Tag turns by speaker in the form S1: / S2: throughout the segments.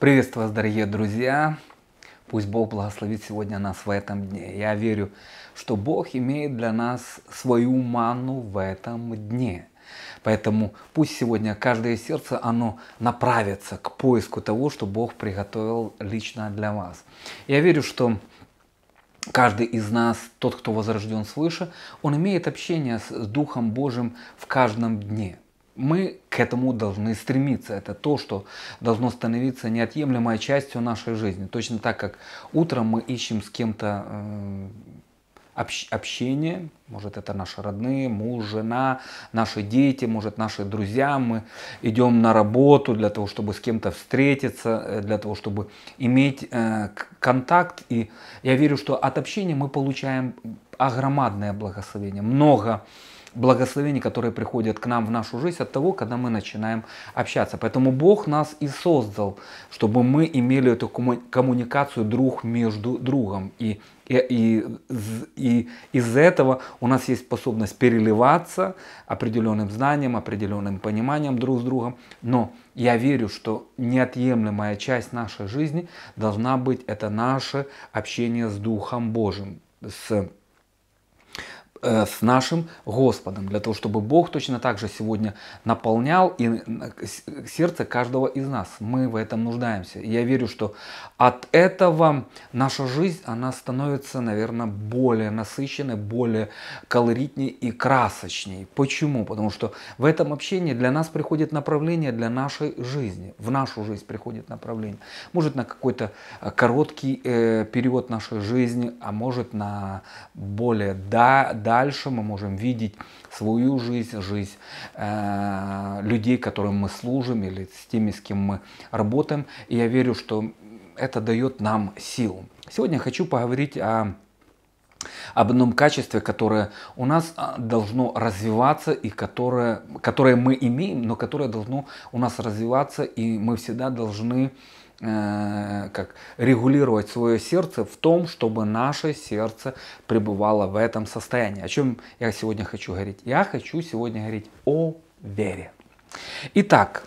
S1: Приветствую вас, дорогие друзья! Пусть Бог благословит сегодня нас в этом дне. Я верю, что Бог имеет для нас свою ману в этом дне. Поэтому пусть сегодня каждое сердце, оно направится к поиску того, что Бог приготовил лично для вас. Я верю, что Каждый из нас, тот, кто возрожден свыше, он имеет общение с Духом Божьим в каждом дне – мы к этому должны стремиться. Это то, что должно становиться неотъемлемой частью нашей жизни. Точно так, как утром мы ищем с кем-то э, общ, общение, может это наши родные, муж, жена, наши дети, может наши друзья, мы идем на работу для того, чтобы с кем-то встретиться, э, для того, чтобы иметь э, контакт. И я верю, что от общения мы получаем огромное благословение, много благословений, которые приходят к нам в нашу жизнь от того, когда мы начинаем общаться. Поэтому Бог нас и создал, чтобы мы имели эту коммуникацию друг между другом. И, и, и, и из этого у нас есть способность переливаться определенным знанием, определенным пониманием друг с другом. Но я верю, что неотъемлемая часть нашей жизни должна быть это наше общение с Духом Божьим, с Э, с нашим Господом, для того, чтобы Бог точно так же сегодня наполнял и сердце каждого из нас. Мы в этом нуждаемся. И я верю, что от этого наша жизнь, она становится, наверное, более насыщенной, более колоритней и красочней. Почему? Потому что в этом общении для нас приходит направление для нашей жизни. В нашу жизнь приходит направление. Может, на какой-то э, короткий э, период нашей жизни, а может, на более да дальше мы можем видеть свою жизнь, жизнь э, людей, которым мы служим или с теми, с кем мы работаем. И я верю, что это дает нам силу. Сегодня хочу поговорить о об одном качестве, которое у нас а, должно развиваться и которое, которое мы имеем, но которое должно у нас развиваться, и мы всегда должны Э, как регулировать свое сердце в том, чтобы наше сердце пребывало в этом состоянии. О чем я сегодня хочу говорить? Я хочу сегодня говорить о вере. Итак,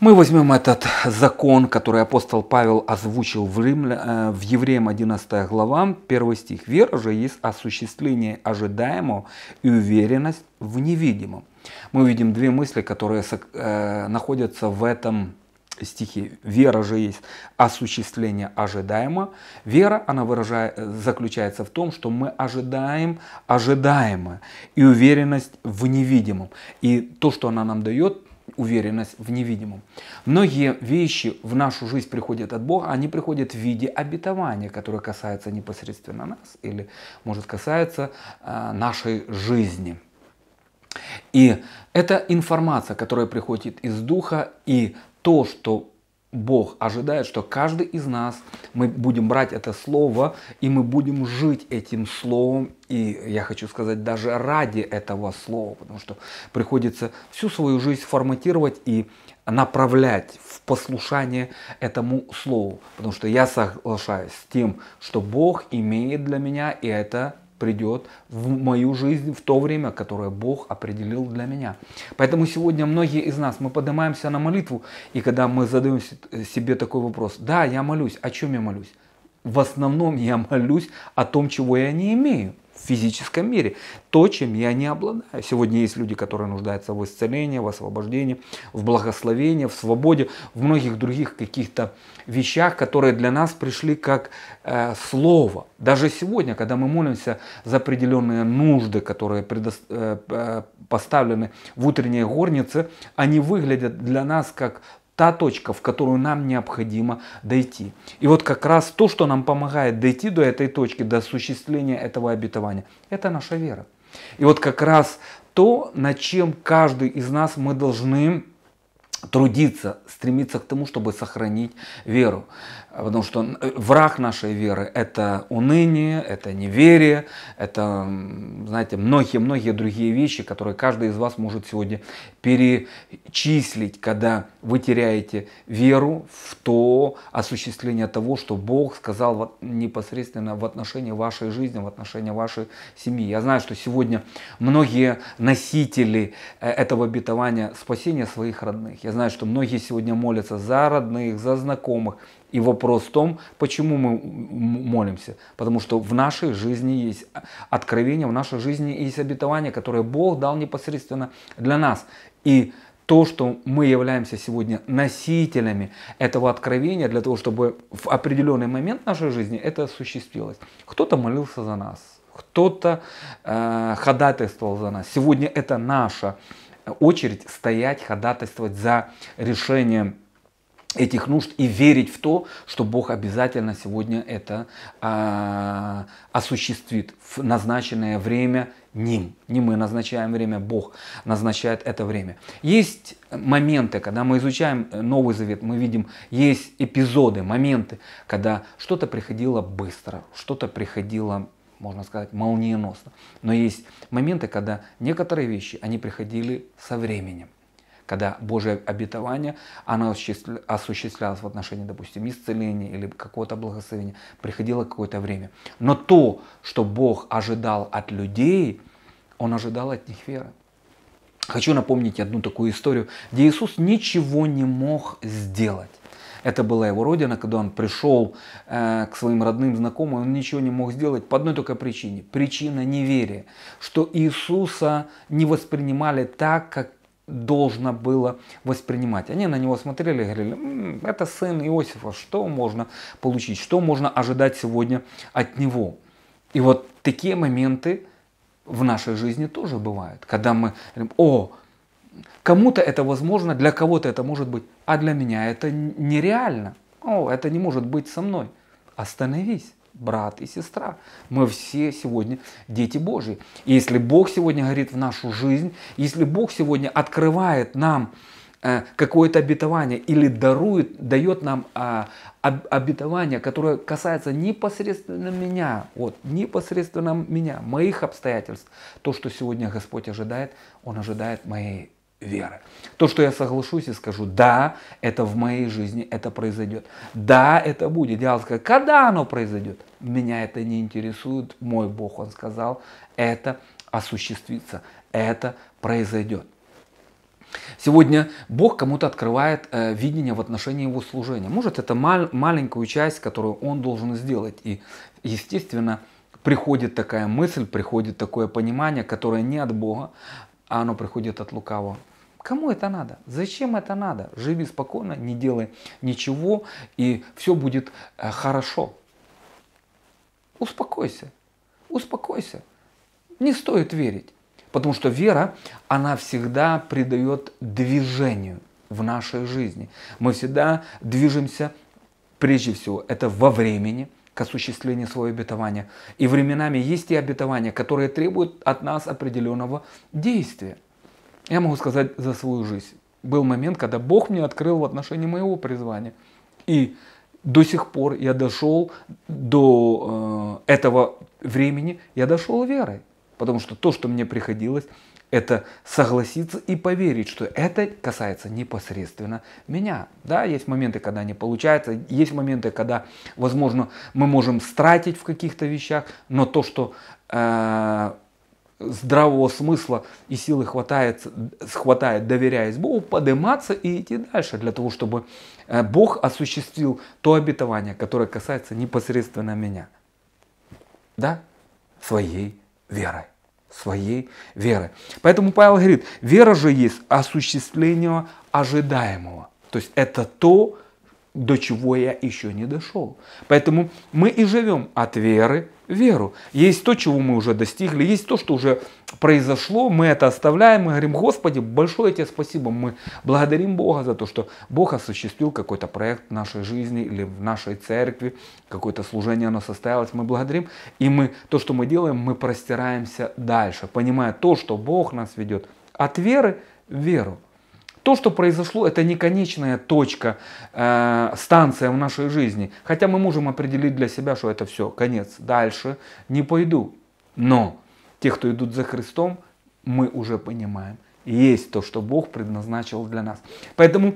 S1: мы возьмем этот закон, который апостол Павел озвучил в, Римля, э, в Евреям 11 глава, 1 стих. «Вера же есть осуществление ожидаемого и уверенность в невидимом». Мы увидим две мысли, которые э, находятся в этом стихи. Вера же есть осуществление ожидаемо. Вера, она выражает, заключается в том, что мы ожидаем ожидаемое и уверенность в невидимом. И то, что она нам дает, уверенность в невидимом. Многие вещи в нашу жизнь приходят от Бога, они приходят в виде обетования, которое касается непосредственно нас или, может, касается э, нашей жизни. И это информация, которая приходит из Духа и то, что Бог ожидает, что каждый из нас, мы будем брать это слово, и мы будем жить этим словом, и я хочу сказать, даже ради этого слова, потому что приходится всю свою жизнь форматировать и направлять в послушание этому слову, потому что я соглашаюсь с тем, что Бог имеет для меня, и это придет в мою жизнь в то время, которое Бог определил для меня. Поэтому сегодня многие из нас, мы поднимаемся на молитву, и когда мы задаем э, себе такой вопрос, да, я молюсь, о чем я молюсь? В основном я молюсь о том, чего я не имею в физическом мире. То, чем я не обладаю. Сегодня есть люди, которые нуждаются в исцелении, в освобождении, в благословении, в свободе, в многих других каких-то вещах, которые для нас пришли как э, слово. Даже сегодня, когда мы молимся за определенные нужды, которые предо... Э, э, поставлены в утренней горнице, они выглядят для нас как та точка, в которую нам необходимо дойти. И вот как раз то, что нам помогает дойти до этой точки, до осуществления этого обетования, это наша вера. И вот как раз то, на чем каждый из нас мы должны трудиться, стремиться к тому, чтобы сохранить веру. Потому что э, враг нашей веры – это уныние, это неверие, это, знаете, многие-многие другие вещи, которые каждый из вас может сегодня перечислить, когда вы теряете веру в то осуществление того, что Бог сказал непосредственно в отношении вашей жизни, в отношении вашей семьи. Я знаю, что сегодня многие носители э, этого обетования спасения своих родных. Я знаю, что многие сегодня молятся за родных, за знакомых. И вопрос в том, почему мы молимся. Потому что в нашей жизни есть откровение, в нашей жизни есть обетование, которое Бог дал непосредственно для нас. И то, что мы являемся сегодня носителями этого откровения для того, чтобы в определенный момент нашей жизни это осуществилось. Кто-то молился за нас, кто-то э, ходатайствовал за нас. Сегодня это наша очередь стоять, ходатайствовать за решение этих нужд и верить в то, что Бог обязательно сегодня это а, осуществит в назначенное время Ним. Не мы назначаем время, Бог назначает это время. Есть моменты, когда мы изучаем Новый Завет, мы видим, есть эпизоды, моменты, когда что-то приходило быстро, что-то приходило можно сказать, молниеносно. Но есть моменты, когда некоторые вещи, они приходили со временем когда Божье обетование, оно осуществлялось в отношении, допустим, исцеления или какого-то благословения, приходило какое-то время. Но то, что Бог ожидал от людей, Он ожидал от них веры. Хочу напомнить одну такую историю, где Иисус ничего не мог сделать. Это была его родина, когда он пришел э, к своим родным, знакомым, он ничего не мог сделать по одной только причине. Причина неверия, что Иисуса не воспринимали так, как должно было воспринимать. Они на него смотрели и говорили, «М -м, это сын Иосифа, что можно получить, что можно ожидать сегодня от него. И вот такие моменты в нашей жизни тоже бывают, когда мы говорим, о, Кому-то это возможно, для кого-то это может быть, а для меня это нереально. О, это не может быть со мной. Остановись, брат и сестра. Мы все сегодня дети Божьи. И если Бог сегодня говорит в нашу жизнь, если Бог сегодня открывает нам э, какое-то обетование или дарует, дает нам а, обетование, которое касается непосредственно меня, вот, непосредственно меня, моих обстоятельств, то, что сегодня Господь ожидает, Он ожидает моей веры. То, что я соглашусь и скажу, да, это в моей жизни, это произойдет. Да, это будет. Дьявол скажет, когда оно произойдет? Меня это не интересует. Мой Бог, он сказал, это осуществится, это произойдет. Сегодня Бог кому-то открывает э, видение в отношении его служения. Может, это мал- маленькую часть, которую он должен сделать. И, естественно, приходит такая мысль, приходит такое понимание, которое не от Бога, а оно приходит от лукавого. Кому это надо? Зачем это надо? Живи спокойно, не делай ничего, и все будет э, хорошо. Успокойся, успокойся. Не стоит верить, потому что вера, она всегда придает движению в нашей жизни. Мы всегда движемся, прежде всего, это во времени – к осуществлению своего обетования. И временами есть и обетования, которые требуют от нас определенного действия. Я могу сказать за свою жизнь. Был момент, когда Бог мне открыл в отношении моего призвания. И до сих пор я дошел до э, этого времени, я дошел верой. Потому что то, что мне приходилось это согласиться и поверить, что это касается непосредственно меня. Да, есть моменты, когда не получается, есть моменты, когда, возможно, мы можем стратить в каких-то вещах, но то, что э, здравого смысла и силы хватает, хватает, доверяясь Богу, подниматься и идти дальше, для того, чтобы э, Бог осуществил то обетование, которое касается непосредственно меня. Да? Своей верой своей веры. Поэтому Павел говорит, вера же есть осуществление ожидаемого. То есть это то, до чего я еще не дошел. Поэтому мы и живем от веры в веру. Есть то, чего мы уже достигли, есть то, что уже произошло, мы это оставляем, мы говорим, Господи, большое тебе спасибо, мы благодарим Бога за то, что Бог осуществил какой-то проект в нашей жизни или в нашей церкви, какое-то служение оно состоялось, мы благодарим, и мы то, что мы делаем, мы простираемся дальше, понимая то, что Бог нас ведет от веры в веру. То, что произошло, это не конечная точка, э, станция в нашей жизни. Хотя мы можем определить для себя, что это все, конец, дальше не пойду. Но те, кто идут за Христом, мы уже понимаем, есть то, что Бог предназначил для нас. Поэтому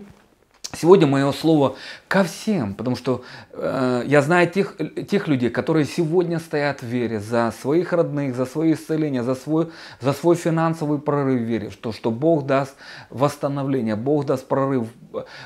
S1: Сегодня мое слово ко всем, потому что э, я знаю тех, тех людей, которые сегодня стоят в вере за своих родных, за свое исцеление, за свой, за свой финансовый прорыв в вере, что, что Бог даст восстановление, Бог даст прорыв,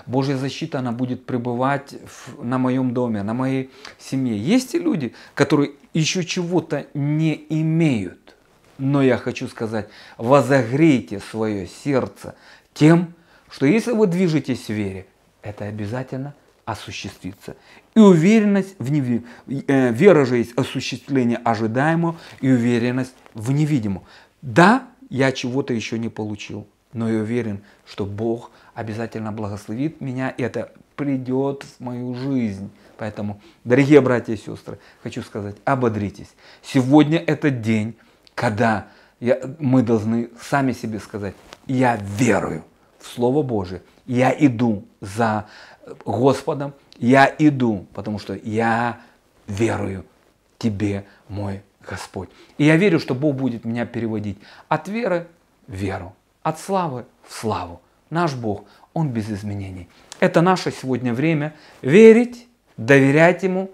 S1: Божья защита, она будет пребывать в, на моем доме, на моей семье. Есть и люди, которые еще чего-то не имеют, но я хочу сказать, возогрейте свое сердце тем, что если вы движетесь в вере, это обязательно осуществится. И уверенность в нев... э, вера же есть осуществление ожидаемого и уверенность в невидимом. Да, я чего-то еще не получил, но я уверен, что Бог обязательно благословит меня, и это придет в мою жизнь. Поэтому, дорогие братья и сестры, хочу сказать, ободритесь. Сегодня этот день, когда я, мы должны сами себе сказать, я верую в Слово Божие. Я иду за Господом, я иду, потому что я верую Тебе, мой Господь. И я верю, что Бог будет меня переводить от веры в веру, от славы в славу. Наш Бог, Он без изменений. Это наше сегодня время верить, доверять Ему,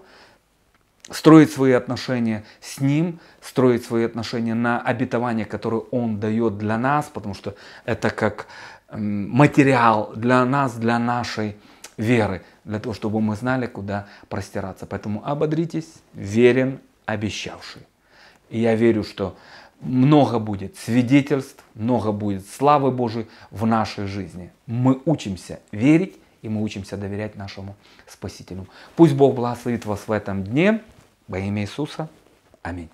S1: строить свои отношения с Ним, строить свои отношения на обетование, которое Он дает для нас, потому что это как материал для нас, для нашей веры, для того, чтобы мы знали, куда простираться. Поэтому ободритесь, верен обещавший. И я верю, что много будет свидетельств, много будет славы Божией в нашей жизни. Мы учимся верить и мы учимся доверять нашему Спасителю. Пусть Бог благословит вас в этом дне. Во имя Иисуса. Аминь.